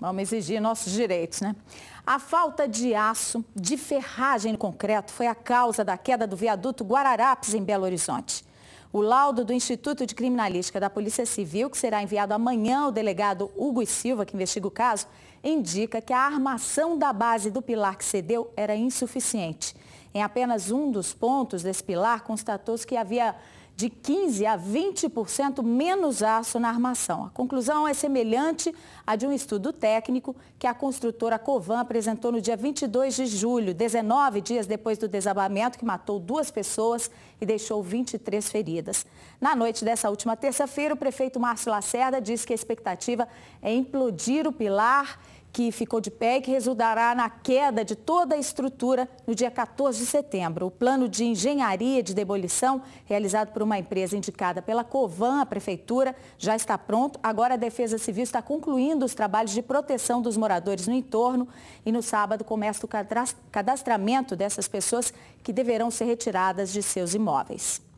Vamos exigir nossos direitos, né? A falta de aço, de ferragem no concreto, foi a causa da queda do viaduto Guararapes, em Belo Horizonte. O laudo do Instituto de Criminalística da Polícia Civil, que será enviado amanhã ao delegado Hugo Silva, que investiga o caso, indica que a armação da base do pilar que cedeu era insuficiente. Em apenas um dos pontos desse pilar, constatou-se que havia de 15% a 20% menos aço na armação. A conclusão é semelhante à de um estudo técnico que a construtora Covan apresentou no dia 22 de julho, 19 dias depois do desabamento que matou duas pessoas e deixou 23 feridas. Na noite dessa última terça-feira, o prefeito Márcio Lacerda disse que a expectativa é implodir o pilar que ficou de pé e que resultará na queda de toda a estrutura no dia 14 de setembro. O plano de engenharia de demolição, realizado por uma empresa indicada pela Covan, a Prefeitura, já está pronto. Agora a Defesa Civil está concluindo os trabalhos de proteção dos moradores no entorno e no sábado começa o cadastramento dessas pessoas que deverão ser retiradas de seus imóveis.